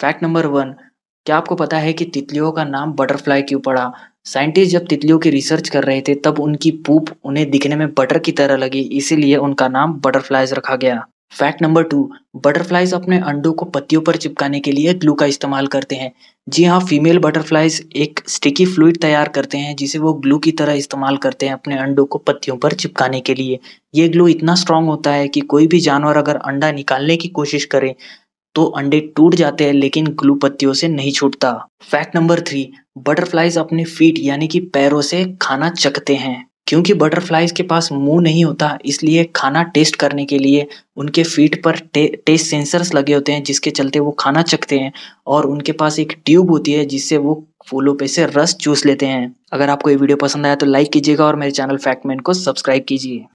fact number one क्या आपको पता है कि तितलियों का नाम बटरफ्लाई क्यों पड़ा साइंटिस्ट जब तितलियों की रिसर्च कर रहे थे तब उनकी पूप उन्हें दिखने में बटर की तरह लगी इसीलिए उनका नाम बटरफ्लाइज रखा गया फैक्ट नंबर टू बटरफ्लाइज अपने अंडों को पत्तियों पर चिपकाने के लिए ग्लू का इस्तेमाल करते हैं जी हाँ फीमेल बटरफ्लाइज एक स्टिकी फ्लूड तैयार करते हैं जिसे वो ग्लू की तरह इस्तेमाल करते हैं अपने अंडों को पत्तियों पर चिपकाने के लिए ये ग्लू इतना स्ट्रांग होता है कि कोई भी जानवर अगर अंडा निकालने की कोशिश करे तो अंडे टूट जाते हैं लेकिन ग्लू पत्तियों से नहीं छूटता फैक्ट नंबर थ्री बटरफ्लाइज अपने फीट यानी कि पैरों से खाना चखते हैं क्योंकि बटरफ्लाइज के पास मुंह नहीं होता इसलिए खाना टेस्ट करने के लिए उनके फीट पर टे, टेस्ट सेंसर्स लगे होते हैं जिसके चलते वो खाना चखते हैं और उनके पास एक ट्यूब होती है जिससे वो फूलों पे से रस चूस लेते हैं अगर आपको ये वीडियो पसंद आया तो लाइक कीजिएगा और मेरे चैनल फैक्टमैन को सब्सक्राइब कीजिए